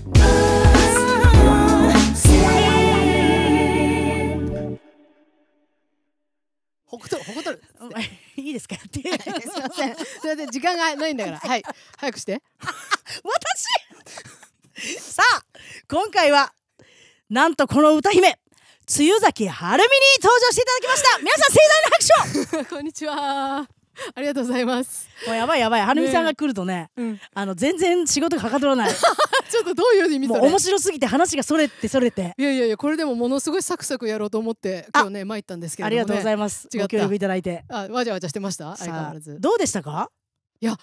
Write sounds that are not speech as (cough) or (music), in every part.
すくとほいいですかって。(laughs) すみません。すみません。時間がないんだから。(laughs) はい。早くして。私。(laughs) さあ、今回は。なんとこの歌姫。梅雨崎はるみに登場していただきました。皆さん盛大な拍手を。こんにちは。(laughs) ありがとうございます。もうやばいやばい。はるみさんが来るとね、ねうん、あの全然仕事がはかどらない。(laughs) ちょっとどういう意味それ。面白すぎて話がそれってそれて。いやいやいやこれでもものすごいサクサクやろうと思って今日ね参ったんですけど、ね、ありがとうございます。ご協力いただいて。あわじゃわじゃしてました。相変わらず。どうでしたか？いや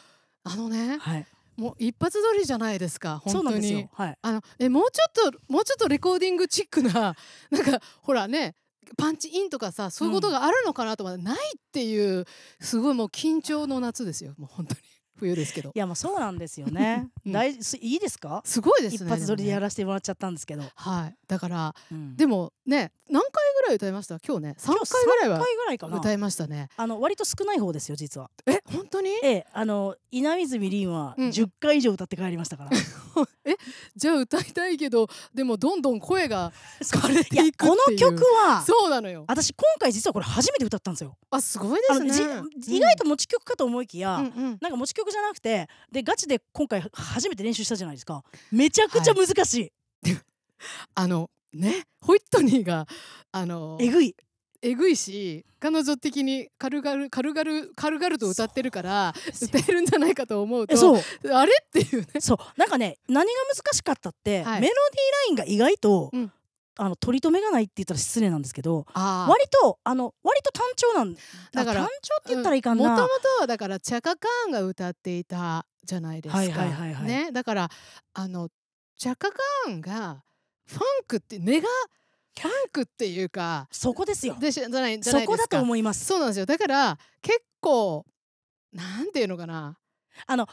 あのね。はい。もう一発撮りじゃないですか本当に、あのえもうちょっともうちょっとレコーディングチックななんかほらねパンチインとかさそういうことがあるのかなと思って、うん、ないっていうすごいもう緊張の夏ですよもう本当に。冬ですけど。いや、まあ、そうなんですよね。うん、大、いいですか。すごいですね。一発撮りでやらせてもらっちゃったんですけど。はい、だから、うん、でも、ね、何らい歌いました今日ね3回ぐらいは回ぐらいかな歌いましたねあの割と少ない方ですよ実はえ本当にえあの稲泉凛は10回以上歌って帰りましたから、(laughs) えじゃあ歌いたいけどでもどんどん声が (laughs) 枯れていくこの曲はそうなのよ私今回実はこれ初めて歌ったんですよあすごいですね意外と持ち曲かと思いきや、うん、なんか持ち曲じゃなくてでガチで今回初めて練習したじゃないですかめちゃくちゃ難しい、はいあのねホイットニーがあのえぐいえぐいし彼女的に軽々軽々軽々と歌ってるから歌えるんじゃないかと思うとそうあれっていうねそうなんかね何が難しかったって、はい、メロディーラインが意外と、うん、あの取り留めがないって言ったら失礼なんですけどあ割とあの割と単調なんだから単調って言ったらいかんな、うん、もともとはだからチャカカーンが歌っていたじゃないですか、はいはいはいはい、ね、だからあのチャカカーンが「ファンクって根がファンクっていうかそこですよでじゃないじゃないそこだと思いますそうなんですよだから結構なんていうのかなあの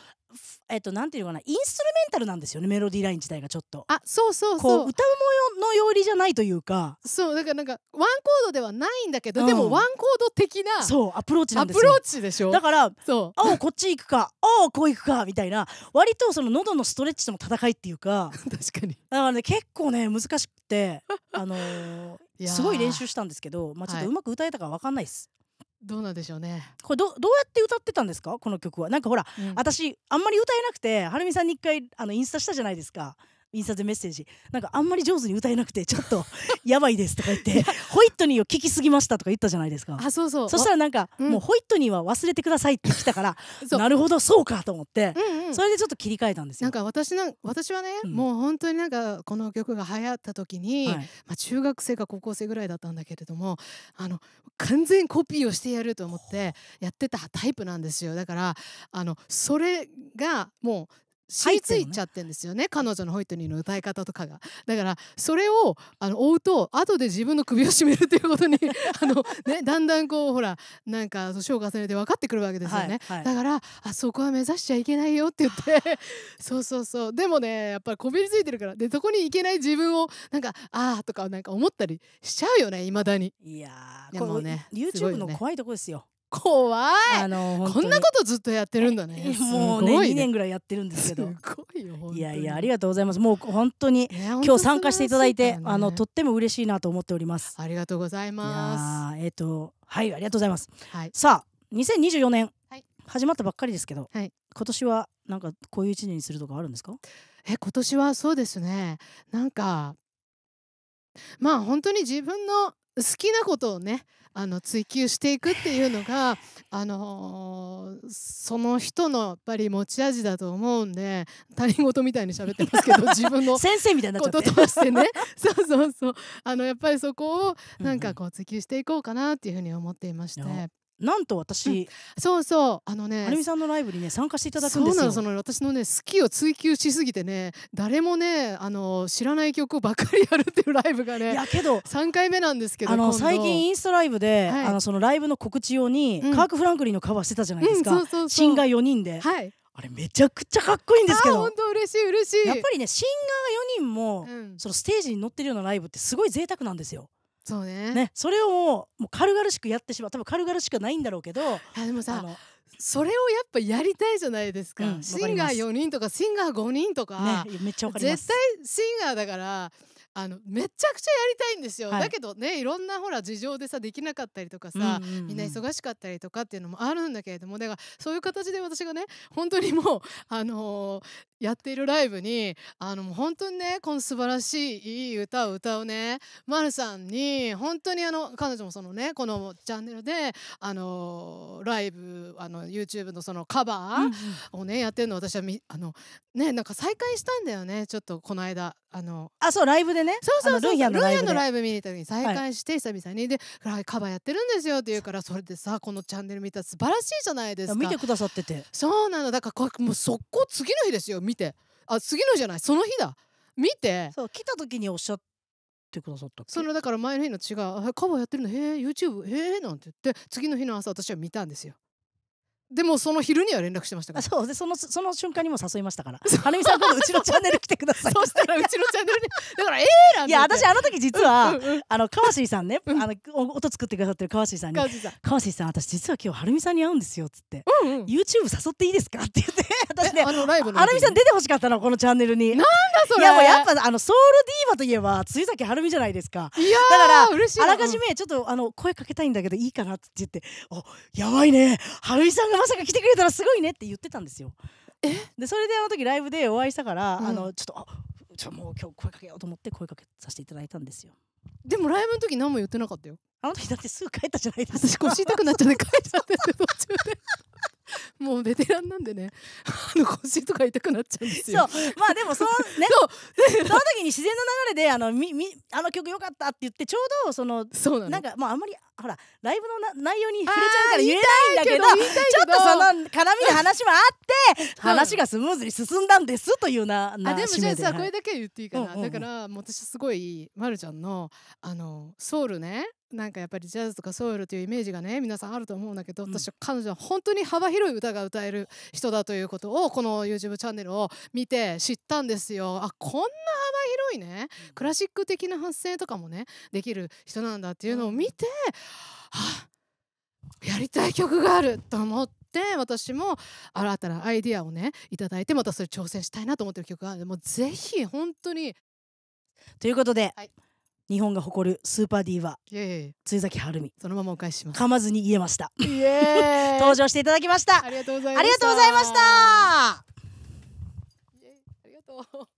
えっとなんていうのかなインストルンタルなんですよねメロディーライン自体がちょっとあそうそうそう歌う模様のよりじゃないというかそうだからなんかワンコードではないんだけど、うん、でもワンコード的なそうアプローチなんですよアプローチでしょだからそうこっち行くか青こう行くかみたいな割とその喉のストレッチとの戦いっていうか (laughs) 確かにだからね結構ね難しくてあの (laughs) ー、すごい練習したんですけど、まあ、ちょっとうまく歌えたかわかんないです、はいどうなんでしょうねこれどどうやって歌ってたんですかこの曲はなんかほら、うん、私あんまり歌えなくてはるみさんに一回あのインスタしたじゃないですかインスタでメッセージなんかあんまり上手に歌えなくてちょっと (laughs) やばいですとか言ってホイットニーを聞きすぎましたとか言ったじゃないですかあそうそうそしたらなんか、うん、もうホイットニーは忘れてくださいって来たから (laughs) なるほどそうかと思って、うんうん、それでちょっと切り替えたんですよなんか私な私はね、うん、もう本当になんかこの曲が流行った時に、はい、まあ、中学生か高校生ぐらいだったんだけれどもあの完全コピーをしてやると思ってやってたタイプなんですよだからあのそれがもう吸い付いちゃってんですよね、ね、彼女のホイットニーの歌い方とかがだからそれをあの追うと後で自分の首を絞めるということに (laughs) あの、ね、だんだんこうほらなんか年をされて分かってくるわけですよね、はいはい、だからあそこは目指しちゃいけないよって言って (laughs) そうそうそうでもねやっぱりこびりついてるからでそこに行けない自分をなんかああとかなんか思ったりしちゃうよねいまだにいやーでもね YouTube の怖いとこですよ怖いあのこんなことずっとやってるんだねもうねね2年ぐらいやってるんですけどすごいよいやいやありがとうございますもう本当に、今日参加していただいて、ね、あのとっても嬉しいなと思っておりますありがとうございますえっ、ー、とはいありがとうございます、はい、さあ2024年、はい、始まったばっかりですけど、はい、今年はなんかこういう一年にするとかあるんですかえ今年はそうですねなんかまあ本当に自分の好きなことをねあの追求していくっていうのが、あのー、その人のやっぱり持ち味だと思うんで (laughs) 他人事みたいに喋ってますけど自分の先生みたいなこととしてね (laughs) そうそうそうあのやっぱりそこをなんかこう追求していこうかなっていうふうに思っていまして。うんなんと私、うん、そうそうあのねはるみさんのライブにね参加していただくんですよその私のね好きを追求しすぎてね誰もねあの知らない曲ばっかりやるっていうライブがねいやけど3回目なんですけどあの最近インスタライブで、はい、あのそのライブの告知用に、うん、カーク・フランクリンのカバーしてたじゃないですか、シンガー4人で。はいあれめちゃくちゃかっこいいんですけど本当嬉しい嬉しいやっぱりねシンガー4人も、うん、そのステージに乗ってるようなライブってすごい贅沢なんですよそうねねそれをもう軽々しくやってしまう多分軽々しくないんだろうけどでもさそれをやっぱやりたいじゃないですか、うん、シンガー4人とかシンガー5人とか、ね、めっちゃ絶対シンガーだからあのめちゃくちゃやりたいんですよ、はい、だけどねいろんなほら事情でさできなかったりとかさ、うんうんうん、みんな忙しかったりとかっていうのもあるんだけれどもだからそういう形で私がね本当にもうあのやっているライブにあの本当にねこの素晴らしいいい歌を歌うねマルさんに本当にあの彼女もそのねこのチャンネルであのライブあの YouTube のそのカバーをね、うんやってるの私はみあのねなんか再開したんだよねちょっとこの間あのあそうライブでねそうそうそうルイヤのライブ見に行った時に再開して、久々にでカバーやってるんですよって言うからそれでさこのチャンネル見たら素晴らしいじゃないですか見てくださっててそうなのだからこもう速攻次の日ですよ見てあ次のじゃないその日だ見てそう来た時におっしゃってくださったっけそのだから前の日の違う「カバーやってるのへえ YouTube へえ」なんて言って次の日の朝私は見たんですよ。でもその昼には連絡してましたからそうでそのその瞬間にも誘いましたから「は (laughs) るみさん今度うちのチャンネル来てください」(laughs) そしたらうちのチャンネルにだから「ええなんいや私あの時実は、うんうん、あの川尻さんね、あの音作ってくださってる川尻さんに「川尻さん私実は今日はるみさんに会うんですよ」っつって、うんうん「YouTube 誘っていいですか?」って言ってねあのライブのアルミさん出てほしかったのこのチャンネルになんだそれいやもうやっぱあのソウルディーバといえば辻崎るみじゃないですかいやだからあらかじめちょっとあの声かけたいんだけどいいかなって言って「おやばいねる美さんがまさか来てくれたらすごいね」って言ってたんですよえでそれであの時ライブでお会いしたから、うん、あのちょっとあじゃもう今日声かけようと思って声かけさせていただいたんですよでもライブの時何も言ってなかったよあの時だってすぐ帰ったじゃないですか私腰痛くなっちゃって帰っちゃって途中でもうベテランなんでね (laughs) あの腰とか痛くなっちゃうんですよそうまあでもそのね (laughs) その時に自然の流れであのみみあの曲良かったって言ってちょうどそのそうなのなんかもうあんまりほらライブのな内容に触れちゃうから言えないんだけどちょっとその絡みの話もあって (laughs) 話がスムーズに進んだんですというななあでもじゃあさ、はい、これだけ言っていいかな、うんうんうん、だからもう私すごいまるちゃんのあのソウルねなんかやっぱりジャズとかソウルというイメージがね皆さんあると思うんだけど、うん、私は彼女は本当に幅広い歌が歌える人だということをこの YouTube チャンネルを見て知ったんですよ。あこんな幅広いねクラシック的な発声とかもねできる人なんだっていうのを見て、あ、やりたい曲があると思って。私も新たなアイディアをね頂いてまたそれ挑戦したいなと思ってる曲があるのでもうぜひ本当にということで、日本が誇るスーパーディーバー鶴崎晴美そのままお返しします噛まずに言えました (laughs) 登場していただきましたありがとうございましたありがとうございましたありがとう